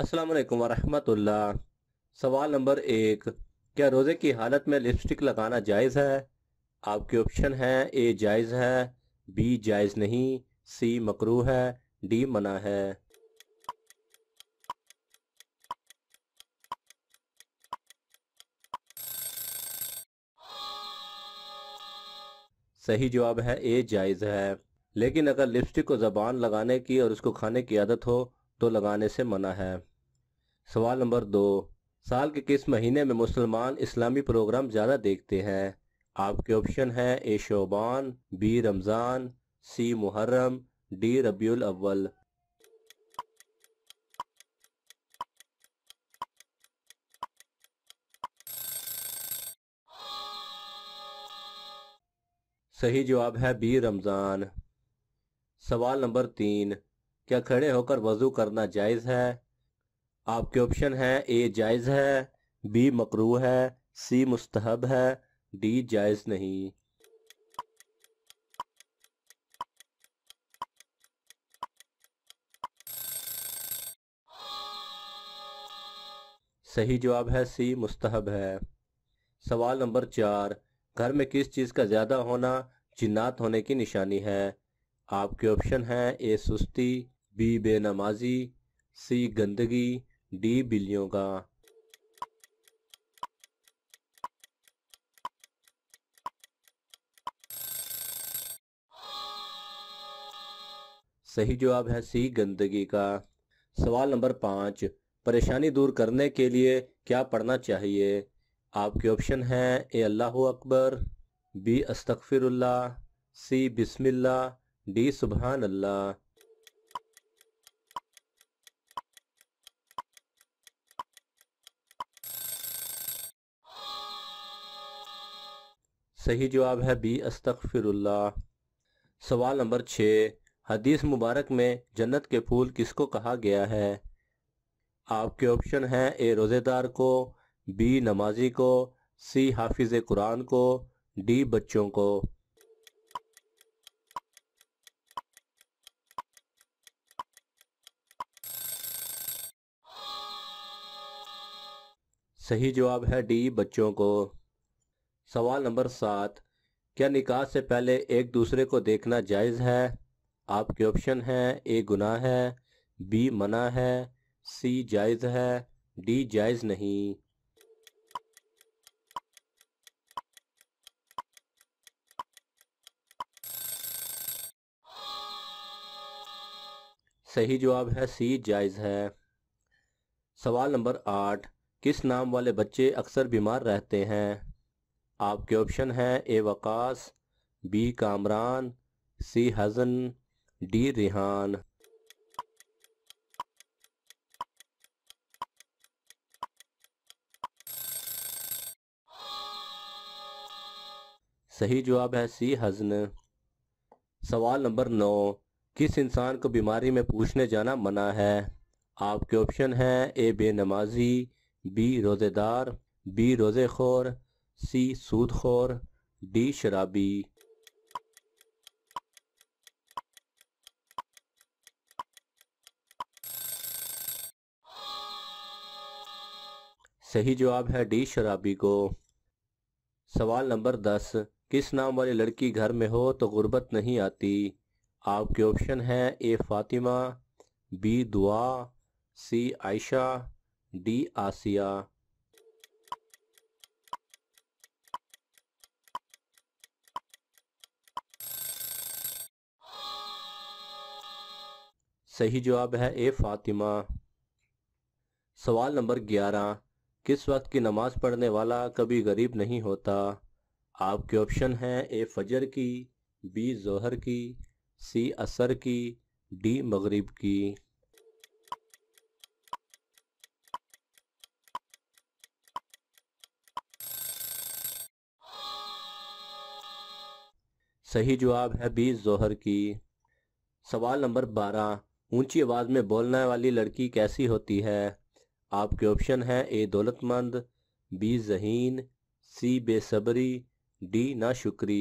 अस्सलाम वालेकुम वरहमतुल्लाह सवाल नंबर एक क्या रोज़े की हालत में लिपस्टिक लगाना जायज़ है आपके ऑप्शन है ए जायज़ है बी जायज़ नहीं सी मकरू है डी मना है सही जवाब है ए जायज़ है लेकिन अगर लिपस्टिक को ज़बान लगाने की और उसको खाने की आदत हो तो लगाने से मना है सवाल नंबर दो साल के किस महीने में मुसलमान इस्लामी प्रोग्राम ज़्यादा देखते हैं आपके ऑप्शन है A Shaban B Ramzan C Muharram D Rabi Awwal सही जवाब है बी रमज़ान सवाल नंबर तीन क्या खड़े होकर वजू करना जायज़ है आपके ऑप्शन हैं ए जायज़ है बी मकरू है सी मुस्तहब है डी जायज़ नहीं सही जवाब है सी मुस्तहब है सवाल नंबर चार घर में किस चीज़ का ज़्यादा होना जिन्नात होने की निशानी है आपके ऑप्शन हैं ए सुस्ती बी बेनमाजी सी गंदगी डी बिल्लियों का सही जवाब है सी गंदगी का सवाल नंबर पाँच परेशानी दूर करने के लिए क्या पढ़ना चाहिए आपके ऑप्शन हैं ए अल्लाह अकबर बी अस्तफ़िरल्ला सी बिस्मिल्ला डी सुबहान अल्लाह सही जवाब है बी अस्तफिर सवाल नंबर छः हदीस मुबारक में जन्नत के फूल किसको कहा गया है आपके ऑप्शन हैं ए रोज़ेदार को बी नमाजी को सी हाफिज़ कुरान को डी बच्चों को सही जवाब है डी बच्चों को सवाल नंबर सात क्या निकाह से पहले एक दूसरे को देखना जायज़ है आपके ऑप्शन है ए गुनाह है बी मना है सी जायज़ है डी जायज़ नहीं सही जवाब है सी जायज़ है सवाल नंबर आठ किस नाम वाले बच्चे अक्सर बीमार रहते हैं आपके ऑप्शन हैं A Waqas B Kamran C Hajan D Rihan सही जवाब है सी हजन सवाल नंबर नौ किस इंसान को बीमारी में पूछने जाना मना है आपके ऑप्शन हैं ए बेनमाजी बी रोज़ेदार बी रोज़ेखोर सी सूदखोर डी शराबी सही जवाब है डी शराबी को सवाल नंबर दस किस नाम वाली लड़की घर में हो तो गुर्बत नहीं आती आपके ऑप्शन है ए फातिमा बी दुआ सी आयशा डी आसिया सही जवाब है ए फातिमा सवाल नंबर ग्यारह किस वक्त की नमाज पढ़ने वाला कभी गरीब नहीं होता आपके ऑप्शन हैं ए फजर की बी जोहर की सी असर की डी मगरिब की सही जवाब है बी जोहर की सवाल नंबर बारह ऊंची आवाज में बोलने वाली लड़की कैसी होती है आपके ऑप्शन है ए दौलतमंद बी जहीन सी बेसब्री डी ना शुक्री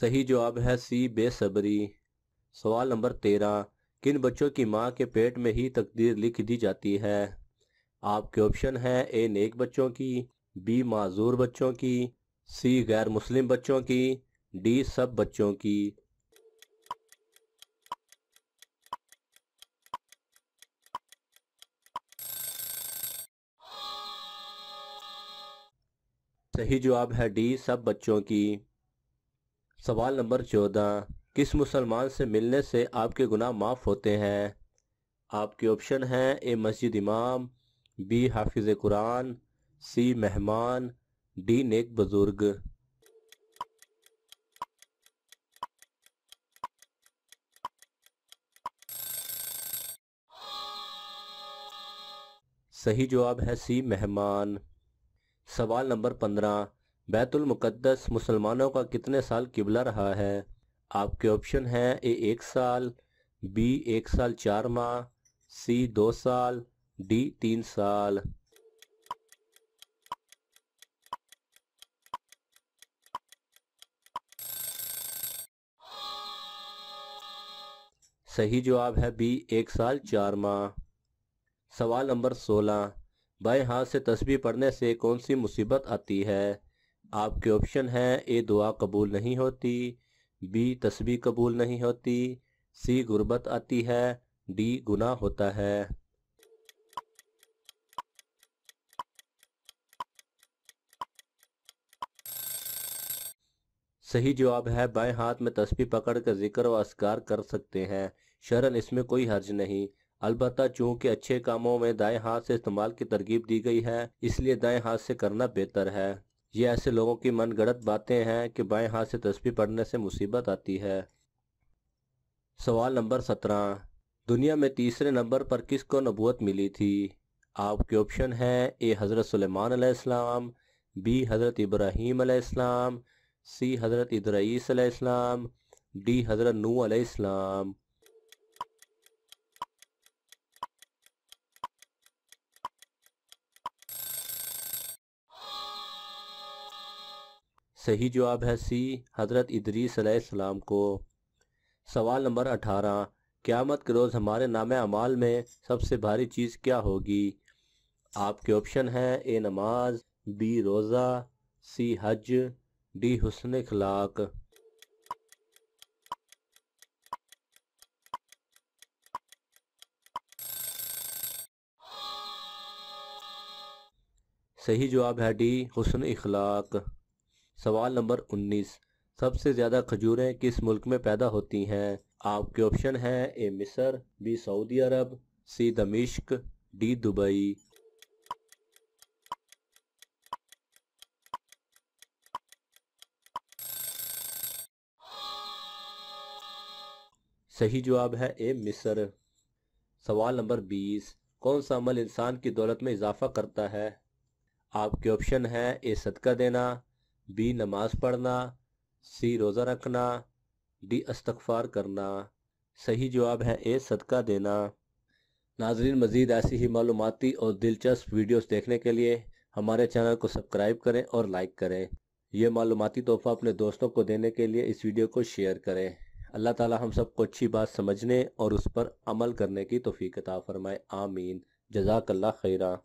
सही जवाब है सी बेसब्री सवाल नंबर तेरह किन बच्चों की माँ के पेट में ही तकदीर लिख दी जाती है आपके ऑप्शन हैं ए नेक बच्चों की बी माजूर बच्चों की सी गैर मुस्लिम बच्चों की डी सब बच्चों की सही जवाब है डी सब बच्चों की सवाल नंबर चौदह किस मुसलमान से मिलने से आपके गुनाह माफ होते हैं आपके ऑप्शन हैं ए मस्जिद इमाम बी हाफिज कुरान सी मेहमान डी नेक बुजुर्ग सही जवाब है सी मेहमान सवाल नंबर पंद्रह बैतुल मुकद्दस मुसलमानों का कितने साल किबला रहा है आपके ऑप्शन हैं ए एक साल बी एक साल चार माह सी दो साल डी तीन साल सही जवाब है बी एक साल चार माह सवाल नंबर सोलह बाएं हाथ से तस्वीर पढ़ने से कौन सी मुसीबत आती है आपके ऑप्शन है ए दुआ कबूल नहीं होती बी तस्वीर कबूल नहीं होती सी गुर्बत आती है डी गुनाह होता है सही जवाब है बाएं हाथ में तस्वीर पकड़ कर जिक्र व असकार कर सकते हैं शरण इसमें कोई हर्ज नहीं अलबत् चूंकि अच्छे कामों में दाएं हाथ से इस्तेमाल की तरकीब दी गई है इसलिए दाएं हाथ से करना बेहतर है ये ऐसे लोगों की मन गढ़त बातें हैं कि बाएं हाथ से तस्वीर पढ़ने से मुसीबत आती है सवाल नंबर सत्रह दुनिया में तीसरे नंबर पर किसको नबूत मिली थी आपके ऑप्शन है ए हज़रत सलेमान बी हज़रत इब्राहिम अलैहिस्सलाम सी हज़रत इदरीस डी हज़रत नू अलैहिस्सलाम सही जवाब है सी हज़रत इदरीस को सवाल नंबर अठारह क़्यामत के रोज़ हमारे नाम अमाल में सबसे भारी चीज़ क्या होगी आपके ऑप्शन है ए नमाज बी रोज़ा सी हज डी हुसन खलाक सही जवाब है डी हुसन इखलाक सवाल नंबर 19 सबसे ज़्यादा खजूरें किस मुल्क में पैदा होती हैं आपके ऑप्शन हैं ए मिस्र बी सऊदी अरब सी दमिश्क डी दुबई सही जवाब है ए मिस्र सवाल नंबर बीस कौन सा अमल इंसान की दौलत में इजाफा करता है आपके ऑप्शन है ए सदका देना बी नमाज पढ़ना सी रोज़ा रखना डी अस्तगफार करना सही जवाब है ए सदका देना नाजरीन मज़ीद ऐसी ही मालूमती और दिलचस्प वीडियोस देखने के लिए हमारे चैनल को सब्सक्राइब करें और लाइक करें यह मालूमती तोहफा अपने दोस्तों को देने के लिए इस वीडियो को शेयर करें अल्लाह ताला हम सबको अच्छी बात समझने और उस पर अमल करने की तोफ़ी कता फ़रमाए आमीन जजाकल्ला खैरा